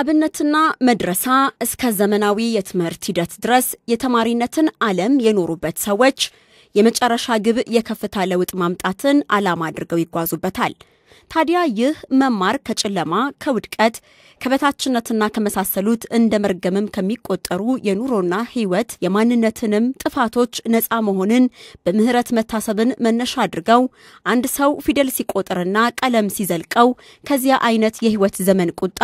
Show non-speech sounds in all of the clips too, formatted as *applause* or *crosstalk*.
አብነትና መድረሳ እስከ ዘመናዊ የትምህርት ሂደት ድረስ የተማሪነትን ዓለም የኖሩበት ሰዎች የመጨረሻ ግብ የከፍታ ለውጥ ማምጣትን ዓላማ አድርገው ይጓዙበታል። ታዲያ ይህ መማር ከጨለማ ከውድቀት፣ ከበታችነትና ከመሳሰሉት እንደ መርገምም ከሚቆጠሩ የኑሮና ሕይወት የማንነትንም ጥፋቶች ነፃ መሆንን በምህረት መታሰብን መነሻ አድርገው አንድ ሰው ፊደል ሲቆጥርና ቀለም ሲዘልቀው ከዚያ አይነት የሕይወት ዘመን ቁጣ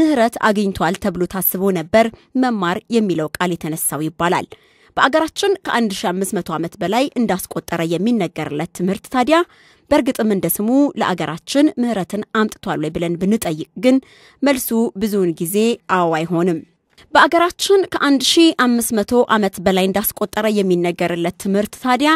ምህረት አግኝቷል ተብሎ ታስቦ ነበር መማር የሚለው ቃል የተነሳው ይባላል። በአገራችን ከ1500 ዓመት በላይ እንዳስቆጠረ የሚነገርለት ትምህርት ታዲያ በእርግጥም እንደ ስሙ ለአገራችን ምህረትን አምጥቷል ወይ ብለን ብንጠይቅ ግን መልሱ ብዙውን ጊዜ አዎ አይሆንም። በአገራችን ከ1500 ዓመት በላይ እንዳስቆጠረ የሚነገርለት ትምህርት ታዲያ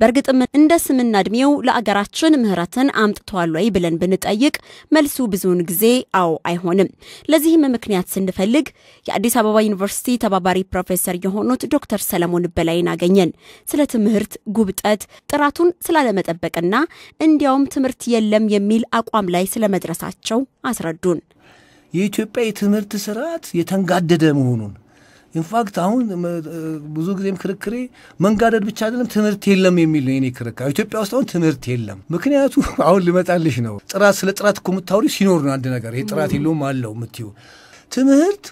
በእርግጥም እንደ ስምና እድሜው ለአገራችን ምህረትን አምጥቷል ወይ ብለን ብንጠይቅ መልሱ ብዙውን ጊዜ አዎ አይሆንም። ለዚህም ምክንያት ስንፈልግ የአዲስ አበባ ዩኒቨርሲቲ ተባባሪ ፕሮፌሰር የሆኑት ዶክተር ሰለሞን በላይን አገኘን። ስለ ትምህርት ጉብጠት፣ ጥራቱን ስላለመጠበቅና እንዲያውም ትምህርት የለም የሚል አቋም ላይ ስለመድረሳቸው አስረዱን። የኢትዮጵያ የትምህርት ስርዓት የተንጋደደ መሆኑን ኢንፋክት አሁን ብዙ ጊዜም ክርክሬ መንጋደድ ብቻ አይደለም ትምህርት የለም የሚል ነው የኔ ክርክር። ኢትዮጵያ ውስጥ አሁን ትምህርት የለም። ምክንያቱ *laughs* አሁን ልመጣልሽ ነው። ጥራት ስለ ጥራት እኮ የምታወሪ ሲኖር ነው አንድ ነገር ይሄ ጥራት የለውም አለው የምትዩ ትምህርት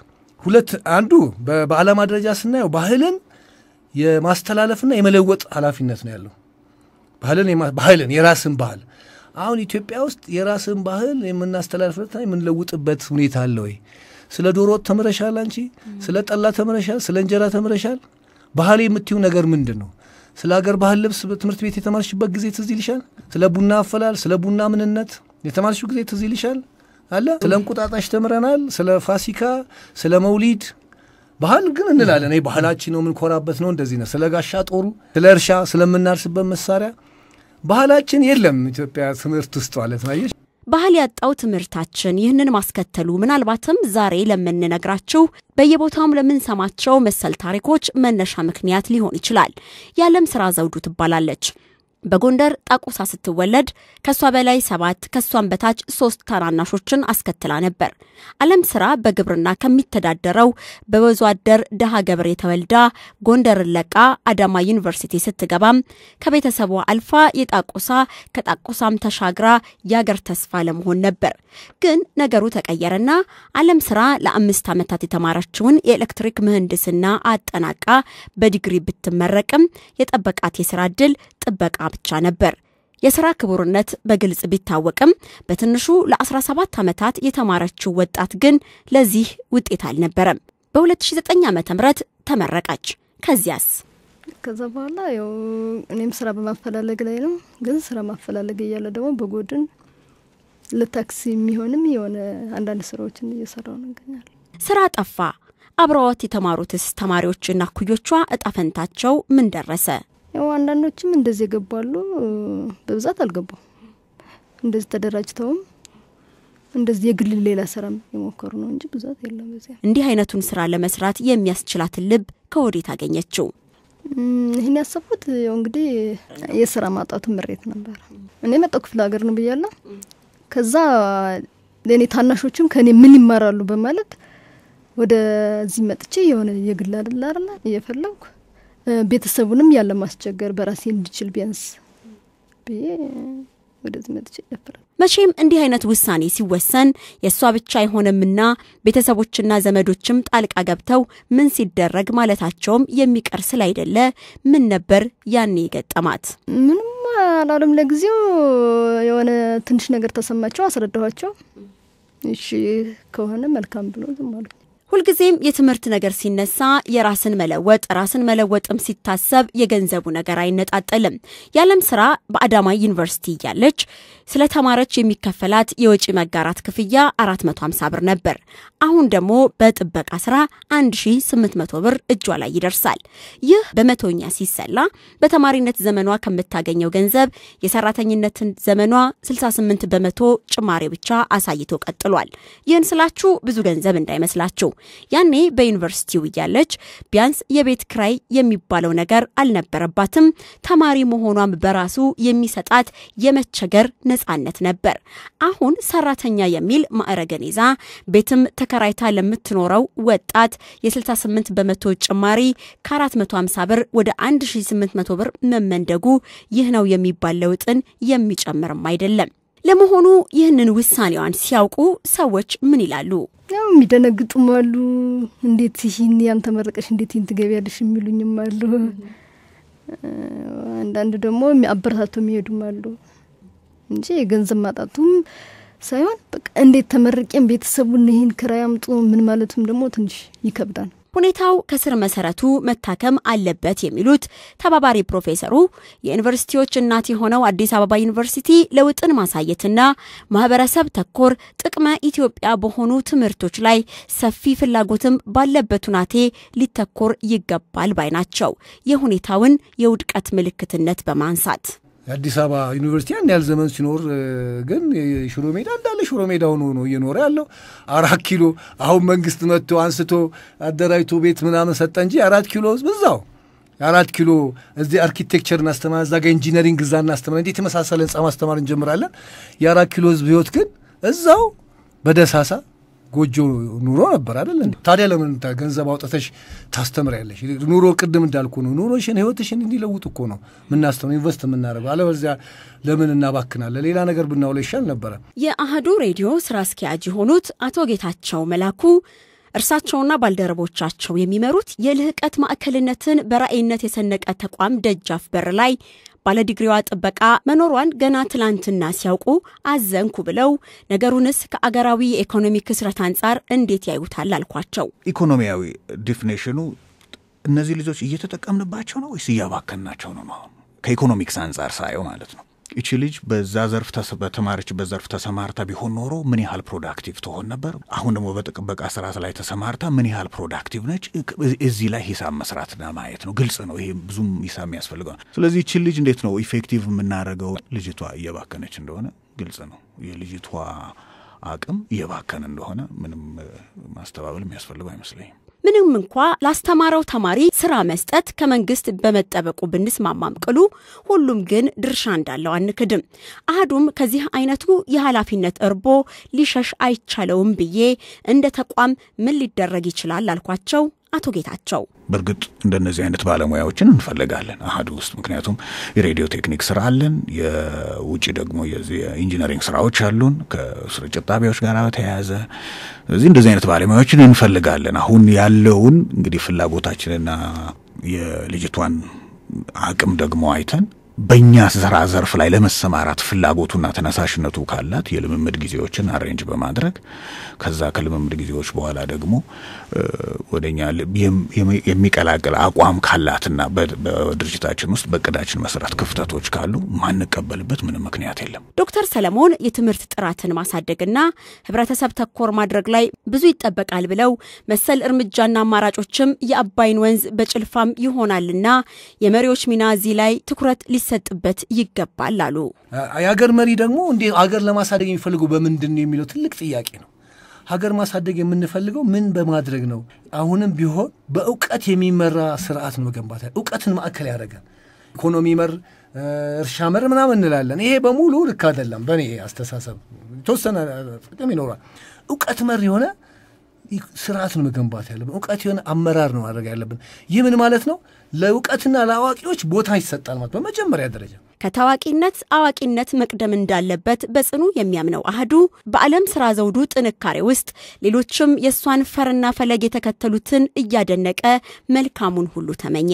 ሁለት አንዱ በዓላማ ደረጃ ስናየው ባህልን የማስተላለፍና የመለወጥ ኃላፊነት ነው ያለው። ባህልን የራስን ባህል አሁን ኢትዮጵያ ውስጥ የራስን ባህል የምናስተላልፍበትና የምንለውጥበት ሁኔታ አለ ወይ? ስለ ዶሮ ተምረሻል አንቺ? ስለ ጠላ ተምረሻል? ስለ እንጀራ ተምረሻል? ባህል የምትዩ ነገር ምንድን ነው? ስለ አገር ባህል ልብስ ትምህርት ቤት የተማርሽበት ጊዜ ትዝ ይልሻል? ስለ ቡና አፈላል፣ ስለ ቡና ምንነት የተማርሽው ጊዜ ትዝ ይልሻል? አለ ስለ እንቁጣጣሽ ተምረናል፣ ስለ ፋሲካ፣ ስለ መውሊድ ባህል ግን እንላለን። ይ ባህላችን ነው የምንኮራበት ነው እንደዚህ ነው። ስለ ጋሻ ጦሩ፣ ስለ እርሻ፣ ስለምናርስበት መሳሪያ ባህላችን የለም ኢትዮጵያ ትምህርት ውስጥ ማለት ነው። ባህል ያጣው ትምህርታችን ይህንን ማስከተሉ ምናልባትም ዛሬ ለምንነግራችሁ በየቦታውም ለምንሰማቸው መሰል ታሪኮች መነሻ ምክንያት ሊሆን ይችላል። የዓለም ስራ ዘውዱ ትባላለች። በጎንደር ጣቁሳ ስትወለድ ከእሷ በላይ ሰባት ከእሷን በታች ሶስት ታናናሾችን አስከትላ ነበር። አለም ስራ በግብርና ከሚተዳደረው በበዙ አደር ደሃ ገብሬ ተወልዳ ጎንደርን ለቃ አዳማ ዩኒቨርሲቲ ስትገባም ከቤተሰቧ አልፋ የጣቁሳ ከጣቁሳም ተሻግራ የአገር ተስፋ ለመሆን ነበር። ግን ነገሩ ተቀየረና አለም ስራ ለአምስት ዓመታት የተማረችውን የኤሌክትሪክ ምህንድስና አጠናቃ በዲግሪ ብትመረቅም የጠበቃት የስራ እድል ጥበቃ ብቻ ነበር። የሥራ ክቡርነት በግልጽ ቢታወቅም በትንሹ ለ17 ዓመታት የተማረችው ወጣት ግን ለዚህ ውጤት አልነበረም። በ2009 ዓ ም ተመረቀች። ከዚያስ ከዛ በኋላ ያው እኔም ስራ በማፈላለግ ላይ ነው። ግን ስራ ማፈላለግ እያለ ደግሞ በጎድን ለታክሲ የሚሆንም የሆነ አንዳንድ ስራዎችን እየሰራው ነው ይገኛል። ስራ ጠፋ። አብረዋት የተማሩትስ ተማሪዎችና ኩዮቿ እጣፈንታቸው ምን ደረሰ? ያው አንዳንዶችም እንደዚህ ይገባሉ፣ በብዛት አልገባም። እንደዚህ ተደራጅተውም እንደዚህ የግል ሌላ ስራም የሞከሩ ነው እንጂ ብዛት የለም። በዚያ እንዲህ አይነቱን ስራ ለመስራት የሚያስችላትን ልብ ከወዴት አገኘችው? ይህን ያሰብኩት ያው እንግዲህ የስራ ማጣቱ ምሬት ነበር። እኔ መጣው ክፍለ ሀገር ነው ብያለ ከዛ ለእኔ ታናሾችም ከእኔ ምን ይማራሉ በማለት ወደዚህ መጥቼ የሆነ የግል አደላ እየፈለግኩ ቤተሰቡንም ያለ ማስቸገር በራሴ እንድችል ቢያንስ ብዬ ወደዚህ መጥቼ ነበር። መቼም እንዲህ አይነት ውሳኔ ሲወሰን የእሷ ብቻ አይሆንምና ቤተሰቦችና ዘመዶችም ጣልቃ ገብተው ምን ሲደረግ ማለታቸውም የሚቀር ስላይደለ ምን ነበር ያኔ የገጠማት? ምንም አላለም። ለጊዜው የሆነ ትንሽ ነገር ተሰማቸው፣ አስረዳኋቸው። እሺ ከሆነ መልካም ብሎ ዝም አሉኝ። ሁልጊዜም የትምህርት ነገር ሲነሳ የራስን መለወጥ ራስን መለወጥም ሲታሰብ የገንዘቡ ነገር አይነጣጠልም። የዓለም ስራ በአዳማ ዩኒቨርሲቲ እያለች ስለተማረች የሚከፈላት የወጪ መጋራት ክፍያ 450 ብር ነበር። አሁን ደግሞ በጥበቃ ስራ 1800 ብር እጇ ላይ ይደርሳል። ይህ በመቶኛ ሲሰላ በተማሪነት ዘመኗ ከምታገኘው ገንዘብ የሰራተኝነትን ዘመኗ 68 በመቶ ጭማሪ ብቻ አሳይቶ ቀጥሏል። ይህን ስላችሁ ብዙ ገንዘብ እንዳይመስላችሁ ያኔ በዩኒቨርሲቲው እያለች ቢያንስ የቤት ክራይ የሚባለው ነገር አልነበረባትም። ተማሪ መሆኗም በራሱ የሚሰጣት የመቸገር ነጻነት ነበር። አሁን ሰራተኛ የሚል ማዕረግን ይዛ ቤትም ተከራይታ ለምትኖረው ወጣት የ68 በመቶ ጭማሪ ከ450 ብር ወደ 1800 ብር መመንደጉ ይህ ነው የሚባል ለውጥን የሚጨምርም አይደለም። ለመሆኑ ይህንን ውሳኔዋን ሲያውቁ ሰዎች ምን ይላሉ? ያው የሚደነግጡም አሉ። እንዴት ይህን ያን ተመረቀች እንዴት ይህን ትገቢያለሽ የሚሉኝም አሉ። አንዳንድ ደግሞ አበረታቶ የሚሄዱም አሉ እንጂ የገንዘብ ማጣቱም ሳይሆን በቃ እንዴት ተመርቄም ቤተሰቡን ይህን ክራይ አምጡ ምን ማለቱም ደግሞ ትንሽ ይከብዳል። ሁኔታው ከስር መሰረቱ መታከም አለበት የሚሉት ተባባሪ ፕሮፌሰሩ የዩኒቨርሲቲዎች እናት የሆነው አዲስ አበባ ዩኒቨርሲቲ ለውጥን ማሳየትና ማህበረሰብ ተኮር ጥቅመ ኢትዮጵያ በሆኑ ትምህርቶች ላይ ሰፊ ፍላጎትም ባለበት ሁናቴ ሊተኮር ይገባል ባይ ናቸው። የሁኔታውን የውድቀት ምልክትነት በማንሳት የአዲስ አበባ ዩኒቨርሲቲ አንድ ያህል ዘመን ሲኖር ግን ሽሮ ሜዳ እንዳለ ሽሮ ሜዳ ሆኖ ነው እየኖረ ያለው። አራት ኪሎ አሁን መንግስት መጥቶ አንስቶ አደራጅቶ ቤት ምናምን ሰጠ እንጂ አራት ኪሎ ብዛው አራት ኪሎ እዚህ አርኪቴክቸር እናስተማር፣ እዛ ጋ ኢንጂነሪንግ እዛ እናስተማር፣ እንዲህ የተመሳሰለ ህንፃ ማስተማር እንጀምራለን። የአራት ኪሎ ህዝብ ህይወት ግን እዛው በደሳሳ ጎጆ ኑሮ ነበር አደለ? ታዲያ ለምን ገንዘብ አውጥተሽ ታስተምሪያለሽ? ኑሮ ቅድም እንዳልኩ ነው። ኑሮሽን ህይወትሽን እንዲለውጥ እኮ ነው ምናስተምር ኢንቨስት የምናደርገው። አለበዚያ ለምን እናባክናለን? ሌላ ነገር ብናውለው ይሻል ነበረ። የአህዱ ሬዲዮ ስራ አስኪያጅ የሆኑት አቶ ጌታቸው መላኩ እርሳቸውና ባልደረቦቻቸው የሚመሩት የልህቀት ማዕከልነትን በራዕይነት የሰነቀ ተቋም ደጃፍ በር ላይ ባለዲግሪዋ ጥበቃ መኖሯን ገና ትላንትና ሲያውቁ አዘንኩ ብለው ነገሩንስ ከአገራዊ የኢኮኖሚ ክስረት አንጻር እንዴት ያዩታል አልኳቸው። ኢኮኖሚያዊ ዲፍኔሽኑ እነዚህ ልጆች እየተጠቀምንባቸው ነው ወይስ እያባከንናቸው ነው? አሁን ከኢኮኖሚክስ አንጻር ሳየው ማለት ነው። እቺ ልጅ በዛ ዘርፍ በተማረችበት በዘርፍ ተሰማርታ ቢሆን ኖሮ ምን ያህል ፕሮዳክቲቭ ትሆን ነበር? አሁን ደግሞ በጥበቃ ስራት ላይ ተሰማርታ ምን ያህል ፕሮዳክቲቭ ነች? እዚህ ላይ ሂሳብ መስራትና ማየት ነው። ግልጽ ነው። ይሄ ብዙም ሂሳብ የሚያስፈልገው ነው። ስለዚህ እቺ ልጅ እንዴት ነው ኢፌክቲቭ የምናደርገው? ልጅቷ እየባከነች እንደሆነ ግልጽ ነው። የልጅቷ አቅም እየባከነ እንደሆነ ምንም ማስተባበል የሚያስፈልገው አይመስለኝም። ምንም እንኳ ላስተማረው ተማሪ ስራ መስጠት ከመንግስት በመጠበቁ ብንስማማም ቅሉ ሁሉም ግን ድርሻ እንዳለው አንክድም። አህዱም ከዚህ አይነቱ የኃላፊነት እርቦ ሊሸሽ አይቻለውም ብዬ እንደ ተቋም ምን ሊደረግ ይችላል አልኳቸው። አቶ ጌታቸው በእርግጥ እንደነዚህ አይነት ባለሙያዎችን እንፈልጋለን አህዱ ውስጥ። ምክንያቱም የሬዲዮ ቴክኒክ ስራ አለን፣ የውጭ ደግሞ የኢንጂነሪንግ ስራዎች አሉን ከስርጭት ጣቢያዎች ጋር በተያያዘ እዚህ እንደዚህ አይነት ባለሙያዎችን እንፈልጋለን። አሁን ያለውን እንግዲህ ፍላጎታችንና የልጅቷን አቅም ደግሞ አይተን በእኛ ስራ ዘርፍ ላይ ለመሰማራት ፍላጎቱና ተነሳሽነቱ ካላት የልምምድ ጊዜዎችን አሬንጅ በማድረግ ከዛ ከልምምድ ጊዜዎች በኋላ ደግሞ ወደኛ የሚቀላቅል አቋም ካላትና በድርጅታችን ውስጥ በእቅዳችን መሰረት ክፍተቶች ካሉ ማንቀበልበት ምንም ምክንያት የለም። ዶክተር ሰለሞን የትምህርት ጥራትን ማሳደግና ህብረተሰብ ተኮር ማድረግ ላይ ብዙ ይጠበቃል ብለው መሰል እርምጃና አማራጮችም የአባይን ወንዝ በጭልፋም ይሆናልና የመሪዎች ሚና እዚህ ላይ ትኩረት ሊሰ ሊሰጥበት ይገባል አሉ። የሀገር መሪ ደግሞ እንዲ ሀገር ለማሳደግ የሚፈልገው በምንድን ነው የሚለው ትልቅ ጥያቄ ነው። ሀገር ማሳደግ የምንፈልገው ምን በማድረግ ነው? አሁንም ቢሆን በእውቀት የሚመራ ስርዓት መገንባት፣ እውቀትን ማዕከል ያደረገን ኢኮኖሚ መር እርሻ መር ምናምን እንላለን። ይሄ በሙሉ ልክ አይደለም። በእኔ አስተሳሰብ የተወሰነ ጥቅም ይኖራል። እውቀት መር የሆነ ስርዓት ነው መገንባት ያለብን። እውቀት የሆነ አመራር ነው ማድረግ ያለብን። ይህ ምን ማለት ነው? ለእውቀትና ለአዋቂዎች ቦታ ይሰጣል ማለት በመጀመሪያ ደረጃ ከታዋቂነት አዋቂነት መቅደም እንዳለበት በጽኑ የሚያምነው አህዱ በዓለም ስራ ዘውዱ ጥንካሬ ውስጥ ሌሎችም የእሷን ፈርና ፈለግ የተከተሉትን እያደነቀ መልካሙን ሁሉ ተመኘ።